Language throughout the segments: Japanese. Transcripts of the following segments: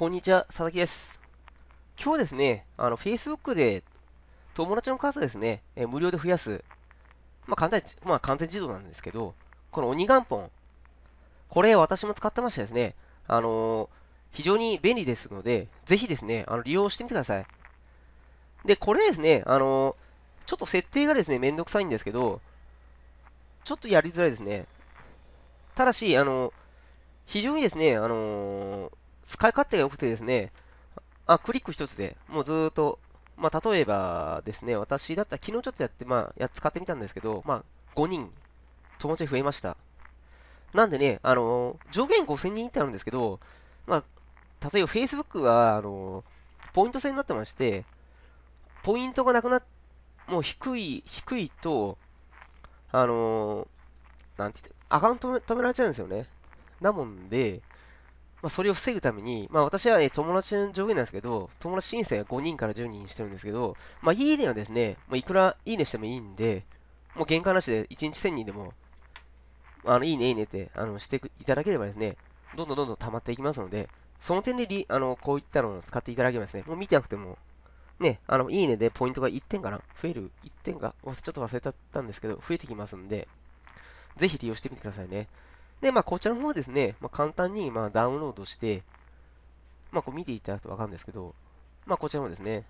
こんにちは、佐々木です。今日ですね、あの、Facebook で友達の数ですね、え無料で増やす、まあ、簡単、まあ、完全自動なんですけど、この鬼元本、これ私も使ってましてですね、あのー、非常に便利ですので、ぜひですね、あの、利用してみてください。で、これですね、あのー、ちょっと設定がですね、めんどくさいんですけど、ちょっとやりづらいですね。ただし、あのー、非常にですね、あの使い勝手が良くてですね、あ、クリック一つで、もうずっと、まあ、例えばですね、私だったら昨日ちょっとやって、まあ、や使ってみたんですけど、まあ、5人、友達増えました。なんでね、あのー、上限5000人ってあるんですけど、まあ、例えば Facebook は、あのー、ポイント制になってまして、ポイントがなくなっ、もう低い、低いと、あのー、なんて言って、アカウント止められちゃうんですよね。なもんで、まあ、それを防ぐために、まあ、私は、ね、友達の上限なんですけど、友達申請が5人から10人してるんですけど、まあ、いいねはですね、まあ、いくらいいねしてもいいんで、もう限界なしで1日1000人でも、あの、いいね、いいねって、あの、していただければですね、どんどんどんどん溜まっていきますので、その点でリ、あの、こういったのを使っていただければですね、もう見てなくても、ね、あの、いいねでポイントが1点かな増える1点が、ちょっと忘れちゃったんですけど、増えてきますんで、ぜひ利用してみてくださいね。で、まあ、こちらの方はですね、まあ、簡単にまあダウンロードして、まあ、こう見ていただくとわかるんですけど、まあ、こちらもですね、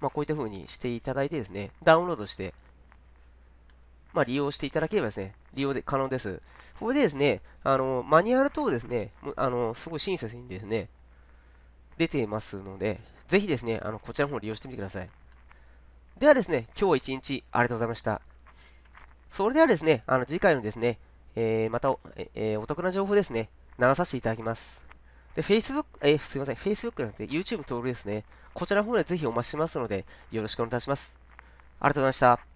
まあ、こういった風にしていただいてですね、ダウンロードして、まあ、利用していただければですね、利用で可能です。これでですね、あの、マニュアル等ですね、あの、すごい親切にですね、出ていますので、ぜひですね、あの、こちらの方を利用してみてください。ではですね、今日は一日ありがとうございました。それではですね、あの次回のですね、えー、またお,、えー、お得な情報ですね、流させていただきます。で、Facebook、えー、すいません、Facebook じゃなくて YouTube 登録ですね。こちらの方でぜひお待ちしてますので、よろしくお願いいたします。ありがとうございました。